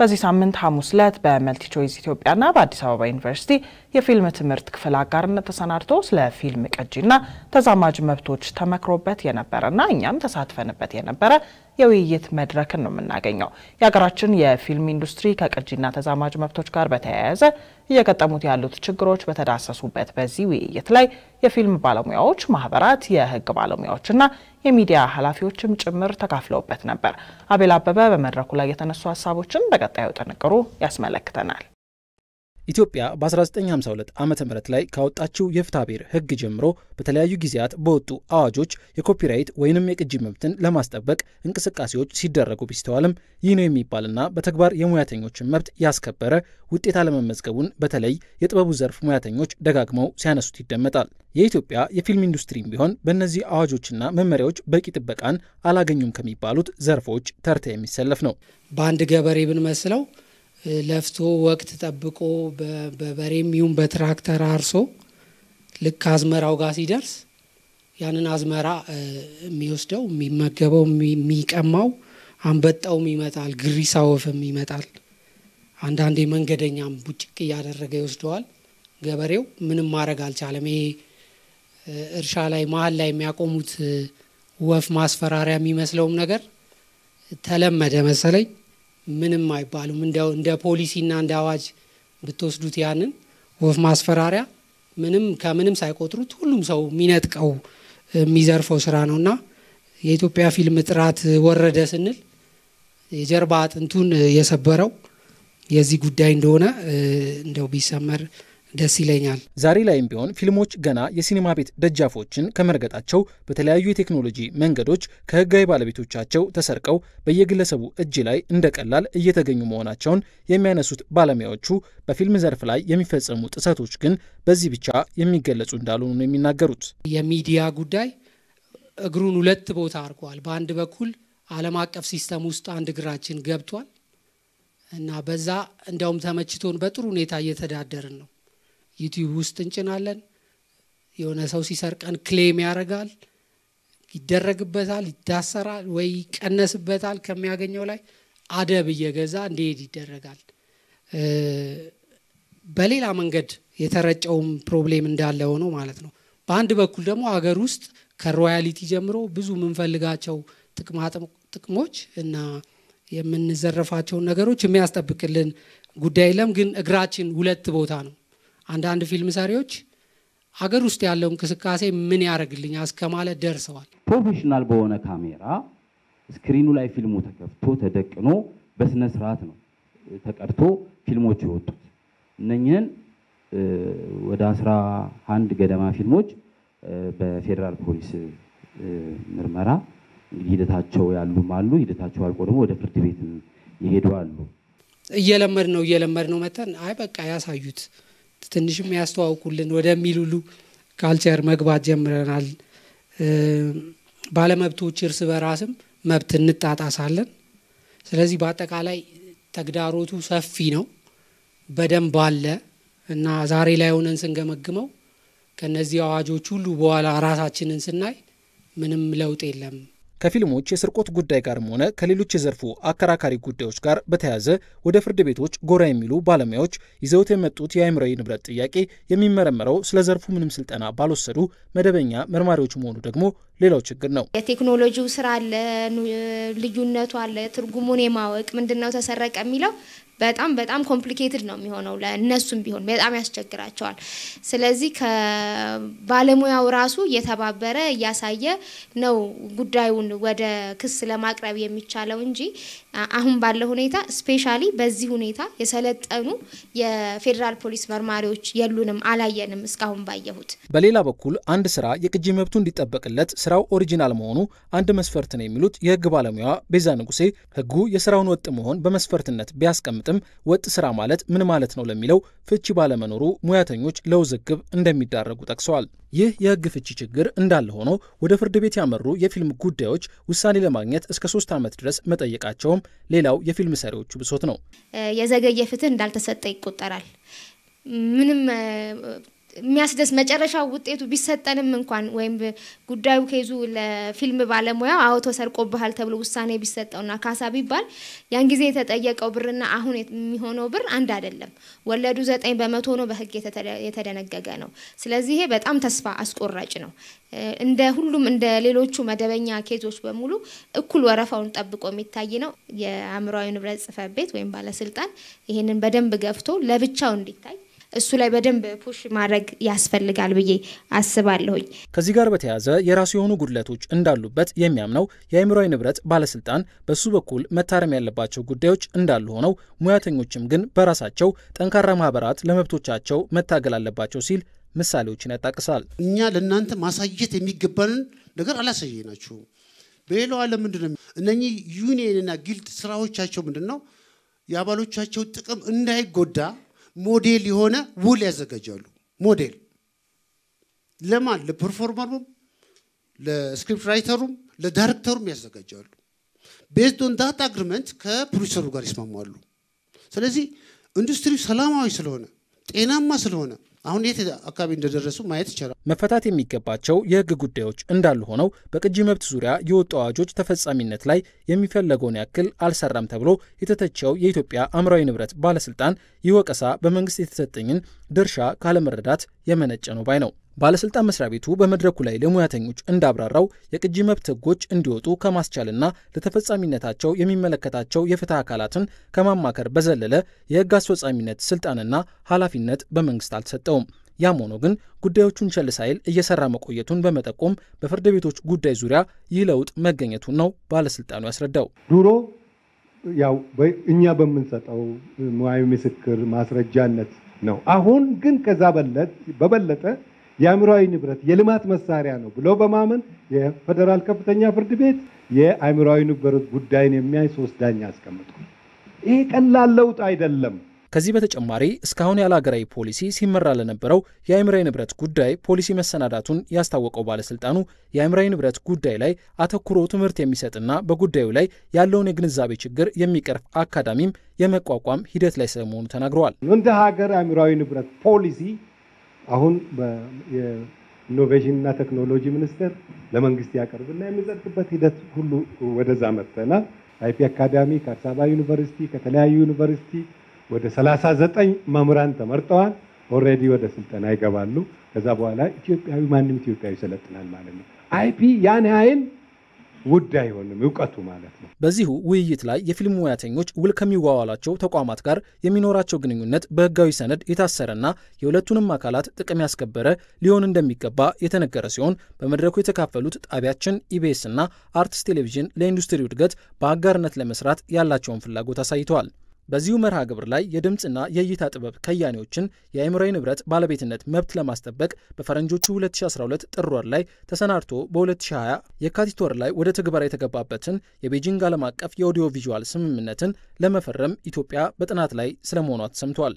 በዚህ ሳምንት ሐሙስ ዕለት በመልቲቾይዝ ኢትዮጵያና በአዲስ አበባ ዩኒቨርሲቲ የፊልም ትምህርት ክፍል አጋርነት ተሰናድቶ ስለ ፊልም ቅጂና ተዛማጅ መብቶች ተመክሮበት የነበረና እኛም ተሳትፈንበት የነበረ የውይይት መድረክን ነው የምናገኘው። የሀገራችን የፊልም ኢንዱስትሪ ከቅጂና ተዛማጅ መብቶች ጋር በተያያዘ እየገጠሙት ያሉት ችግሮች በተዳሰሱበት በዚህ ውይይት ላይ የፊልም ባለሙያዎች ማህበራት፣ የህግ ባለሙያዎችና የሚዲያ ኃላፊዎችም ጭምር ተካፍለውበት ነበር። አቤል አበበ በመድረኩ ላይ የተነሱ ሀሳቦችን በቀጣዩ ጥንቅሩ ያስመለክተናል። ኢትዮጵያ በ1952 ዓ ም ላይ ካወጣችው የፍትሐ ብሔር ሕግ ጀምሮ በተለያዩ ጊዜያት በወጡ አዋጆች የኮፒራይት ወይንም የቅጂ መብትን ለማስጠበቅ እንቅስቃሴዎች ሲደረጉ ቢስተዋልም ይህ ነው የሚባልና በተግባር የሙያተኞችን መብት ያስከበረ ውጤት አለመመዝገቡን በተለይ የጥበቡ ዘርፍ ሙያተኞች ደጋግመው ሲያነሱት ይደመጣል። የኢትዮጵያ የፊልም ኢንዱስትሪም ቢሆን በእነዚህ አዋጆችና መመሪያዎች በቂ ጥበቃን አላገኙም ከሚባሉት ዘርፎች ተርታ የሚሰለፍ ነው። በአንድ ገበሬ ብንመስለው ለፍቶ ወቅት ጠብቆ በበሬም ይሁን በትራክተር አርሶ ልክ አዝመራው ጋር ሲደርስ ያንን አዝመራ የሚወስደው የሚመገበው፣ የሚቀማው አንበጣውም ይመጣል፣ ግሪሳ ወፍም ይመጣል። አንዳንዴ መንገደኛም ቡጭቅ እያደረገ ይወስደዋል። ገበሬው ምንም ማድረግ አልቻለም። ይሄ እርሻ ላይ መሀል ላይ የሚያቆሙት ወፍ ማስፈራሪያ የሚመስለውም ነገር ተለመደ መሰለኝ። ምንም አይባሉም። እንደ ፖሊሲና እንደ አዋጅ ብትወስዱት ያንን ወፍ ማስፈራሪያ ምንም ከምንም ሳይቆጥሩት ሁሉም ሰው የሚነጥቀው የሚዘርፈው ስራ ነው እና የኢትዮጵያ ፊልም ጥራት ወረደ ስንል የጀርባ አጥንቱን የሰበረው የዚህ ጉዳይ እንደሆነ እንደው ቢሰመር ደስ ይለኛል። ዛሬ ላይም ቢሆን ፊልሞች ገና የሲኒማ ቤት ደጃፎችን ከመርገጣቸው በተለያዩ የቴክኖሎጂ መንገዶች ከህጋዊ ባለቤቶቻቸው ተሰርቀው በየግለሰቡ እጅ ላይ እንደ ቀላል እየተገኙ መሆናቸውን የሚያነሱት ባለሙያዎቹ በፊልም ዘርፍ ላይ የሚፈጸሙ ጥሰቶች ግን በዚህ ብቻ የሚገለጹ እንዳልሆኑ ነው የሚናገሩት። የሚዲያ ጉዳይ እግሩን ሁለት ቦታ አድርገዋል። በአንድ በኩል ዓለም አቀፍ ሲስተም ውስጥ አንድ እግራችን ገብቷል እና በዛ እንዲያውም ተመችቶን በጥሩ ሁኔታ እየተዳደርን ነው ዩቲዩብ ውስጥ እንጭናለን። የሆነ ሰው ሲሰርቀን ክሌም ያደርጋል፣ ይደረግበታል፣ ይታሰራል ወይ ይቀነስበታል ከሚያገኘው ላይ አደብ እየገዛ እንዲሄድ ይደረጋል። በሌላ መንገድ የተረጨውም ፕሮብሌም እንዳለ ሆኖ ማለት ነው። በአንድ በኩል ደግሞ ሀገር ውስጥ ከሮያሊቲ ጀምሮ ብዙ የምንፈልጋቸው ጥቅሞች እና የምንዘረፋቸውን ነገሮች የሚያስጠብቅልን ጉዳይ የለም። ግን እግራችን ሁለት ቦታ ነው። አንዳንድ ፊልም ሰሪዎች አገር ውስጥ ያለው እንቅስቃሴ ምን ያደርግልኛ እስከ ማለት ደርሰዋል። ፕሮፌሽናል በሆነ ካሜራ ስክሪኑ ላይ ፊልሙ ተከፍቶ ተደቅኖ በስነ ስርዓት ነው ተቀድቶ ፊልሞች የወጡት። እነኝህን ወደ አስራ አንድ ገደማ ፊልሞች በፌዴራል ፖሊስ ምርመራ ሂደታቸው ያሉም አሉ። ሂደታቸው አልቆ ደግሞ ወደ ፍርድ ቤት ይሄዱ አሉ። እየለመድ ነው እየለመድ ነው መተን አይ በቃ ያሳዩት ትንሽም ያስተዋውቁልን ወደሚሉሉ ካልቸር መግባት ጀምረናል። ባለመብቶች እርስ በራስም መብት እንጣጣሳለን። ስለዚህ በአጠቃላይ ተግዳሮቱ ሰፊ ነው፣ በደንብ አለ እና ዛሬ ላይ ሆነን ስንገመግመው ከነዚህ አዋጆች ሁሉ በኋላ ራሳችንን ስናይ ምንም ለውጥ የለም። ከፊልሞች የስርቆት ጉዳይ ጋርም ሆነ ከሌሎች የዘርፉ አከራካሪ ጉዳዮች ጋር በተያያዘ ወደ ፍርድ ቤቶች ጎራ የሚሉ ባለሙያዎች ይዘውት የመጡት የአእምሯዊ ንብረት ጥያቄ የሚመረመረው ስለ ዘርፉ ምንም ስልጠና ባልወሰዱ መደበኛ መርማሪዎች መሆኑ ደግሞ ሌላው ችግር ነው። የቴክኖሎጂው ስራ አለ፣ ልዩነቱ አለ፣ ትርጉሙን የማወቅ ምንድነው ተሰረቀ የሚለው በጣም በጣም ኮምፕሊኬትድ ነው የሚሆነው ለእነሱም ቢሆን በጣም ያስቸግራቸዋል። ስለዚህ ከባለሙያው ራሱ እየተባበረ እያሳየ ነው ጉዳዩን ወደ ክስ ለማቅረብ የሚቻለው እንጂ አሁን ባለው ሁኔታ ስፔሻሊ በዚህ ሁኔታ የሰለጠኑ የፌዴራል ፖሊስ መርማሪዎች የሉንም፣ አላየንም እስካሁን ባየሁት። በሌላ በኩል አንድ ስራ የቅጂ መብቱ እንዲጠበቅለት ስራው ኦሪጂናል መሆኑ አንድ መስፈርት ነው የሚሉት የህግ ባለሙያ ቤዛ ንጉሴ ህጉ የስራውን ወጥ መሆን በመስፈርትነት ቢያስቀምጥ በእርግጥም ወጥ ስራ ማለት ምን ማለት ነው ለሚለው ፍቺ ባለመኖሩ ሙያተኞች ለውዝግብ እንደሚዳረጉ ጠቅሰዋል። ይህ የህግ ፍቺ ችግር እንዳለ ሆኖ ወደ ፍርድ ቤት ያመሩ የፊልም ጉዳዮች ውሳኔ ለማግኘት እስከ ሶስት ዓመት ድረስ መጠየቃቸውም ሌላው የፊልም ሰሪዎቹ ብሶት ነው። የዘገየ ፍትህ እንዳልተሰጠ ይቆጠራል። ምንም የሚያስደስ መጨረሻ ውጤቱ ቢሰጠንም እንኳን ወይም ጉዳዩ ከይዙ ለፊልም ባለሙያ አውቶ ሰርቆብሃል ተብሎ ውሳኔ ቢሰጠውና ካሳ ቢባል ያን ጊዜ የተጠየቀው ብርና አሁን የሚሆነው ብር አንድ አይደለም። ወለዱ ዘጠኝ በመቶ ነው በህግ የተደነገገ ነው። ስለዚህ ይሄ በጣም ተስፋ አስቆራጭ ነው። እንደ ሁሉም እንደ ሌሎቹ መደበኛ ኬዞች በሙሉ እኩል ወረፋውን ጠብቆ የሚታይ ነው። የአእምሯዊ ንብረት ጽሕፈት ቤት ወይም ባለስልጣን ይህንን በደንብ ገፍቶ ለብቻው እንዲታይ እሱ ላይ በደንብ ፑሽ ማድረግ ያስፈልጋል ብዬ አስባለሁኝ። ከዚህ ጋር በተያያዘ የራሱ የሆኑ ጉድለቶች እንዳሉበት የሚያምነው የአእምሯዊ ንብረት ባለስልጣን በሱ በኩል መታረም ያለባቸው ጉዳዮች እንዳሉ ሆነው ሙያተኞችም ግን በራሳቸው ጠንካራ ማህበራት ለመብቶቻቸው መታገል አለባቸው ሲል ምሳሌዎችን ያጣቅሳል። እኛ ለእናንተ ማሳየት የሚገባንን ነገር ናቸው። በሌላው ዓለም ምንድን ነው እነኚህ ዩኒየንና ጊልድ ስራዎቻቸው ምንድን ነው? የአባሎቻቸው ጥቅም እንዳይጎዳ ሞዴል የሆነ ውል ያዘጋጃሉ። ሞዴል ለማን? ለፐርፎርመሩም፣ ለስክሪፕት ራይተሩም፣ ለዳይሬክተሩም ያዘጋጃሉ። ቤዝድ ኦን ዳት አግሪመንት ከፕሮዲሰሩ ጋር ይስማማሉ። ስለዚህ ኢንዱስትሪው ሰላማዊ ስለሆነ ጤናማ ስለሆነ አሁን የት አካባቢ እንደደረሱ ማየት ይቻላል። መፈታት የሚገባቸው የህግ ጉዳዮች እንዳሉ ሆነው በቅጂ መብት ዙሪያ የወጡ አዋጆች ተፈጻሚነት ላይ የሚፈለገውን ያክል አልሰራም ተብሎ የተተቸው የኢትዮጵያ አእምሯዊ ንብረት ባለስልጣን ይህ ወቀሳ በመንግስት የተሰጠኝን ድርሻ ካለመረዳት የመነጨ ነው ባይ ነው። ባለስልጣን መስሪያ ቤቱ በመድረኩ ላይ ለሙያተኞች እንዳብራራው የቅጂ መብት ህጎች እንዲወጡ ከማስቻልና ለተፈጻሚነታቸው የሚመለከታቸው የፍትህ አካላትን ከማማከር በዘለለ የህግ አስፈጻሚነት ስልጣንና ኃላፊነት በመንግስት አልተሰጠውም። ያም ሆኖ ግን ጉዳዮቹን ቸል ሳይል እየሰራ መቆየቱን በመጠቆም በፍርድ ቤቶች ጉዳይ ዙሪያ ይህ ለውጥ መገኘቱን ነው ባለስልጣኑ ያስረዳው። ድሮ ያው እኛ በምንሰጠው ሙያዊ ምስክር ማስረጃነት ነው። አሁን ግን ከዛ በበለጠ የአእምሯዊ ንብረት የልማት መሳሪያ ነው ብሎ በማመን የፌደራል ከፍተኛ ፍርድ ቤት የአእምሯዊ ንብረት ጉዳይን የሚያይ ሶስት ዳኛ አስቀምጡ። ይህ ቀላል ለውጥ አይደለም። ከዚህ በተጨማሪ እስካሁን ያለ ሀገራዊ ፖሊሲ ሲመራ ለነበረው የአእምሯዊ ንብረት ጉዳይ ፖሊሲ መሰናዳቱን ያስታወቀው ባለስልጣኑ የአእምሯዊ ንብረት ጉዳይ ላይ አተኩሮ ትምህርት የሚሰጥና በጉዳዩ ላይ ያለውን የግንዛቤ ችግር የሚቀርፍ አካዳሚም የመቋቋም ሂደት ላይ ስለመሆኑ ተናግረዋል። እንደ ሀገር አእምሯዊ ንብረት ፖሊሲ አሁን የኢኖቬሽንና ቴክኖሎጂ ሚኒስቴር ለመንግስት ያቀርብና የሚጸድቅበት ሂደት ሁሉ ወደዛ መጥተናል። አይፒ አካዳሚ ከአዲስ አበባ ዩኒቨርሲቲ ከተለያዩ ዩኒቨርሲቲ ወደ 39 መምህራን ተመርጠዋል። ኦልሬዲ ወደ ስልጠና ይገባሉ። ከዛ በኋላ ኢትዮጵያዊ ማንም ኢትዮጵያዊ ይሰለጥናል ማለት ነው። አይፒ ያን ያህል ውድ አይሆንም እውቀቱ ማለት ነው። በዚሁ ውይይት ላይ የፊልም ሙያተኞች ውል ከሚዋዋላቸው ተቋማት ጋር የሚኖራቸው ግንኙነት በህጋዊ ሰነድ የታሰረና የሁለቱንም አካላት ጥቅም ያስከበረ ሊሆን እንደሚገባ የተነገረ ሲሆን በመድረኩ የተካፈሉት ጣቢያችን ኢቢኤስ እና አርትስ ቴሌቪዥን ለኢንዱስትሪ እድገት በአጋርነት ለመስራት ያላቸውን ፍላጎት አሳይተዋል። በዚሁ መርሃ ግብር ላይ የድምፅና የእይታ ጥበብ ከያኔዎችን የአይምራዊ ንብረት ባለቤትነት መብት ለማስጠበቅ በፈረንጆቹ 2012 ጥር ወር ላይ ተሰናድቶ በ2020 የካቲት ወር ላይ ወደ ትግበራ የተገባበትን የቤጂንግ ዓለም አቀፍ የኦዲዮ ቪዥዋል ስምምነትን ለመፈረም ኢትዮጵያ በጥናት ላይ ስለመሆኗ ተሰምቷል።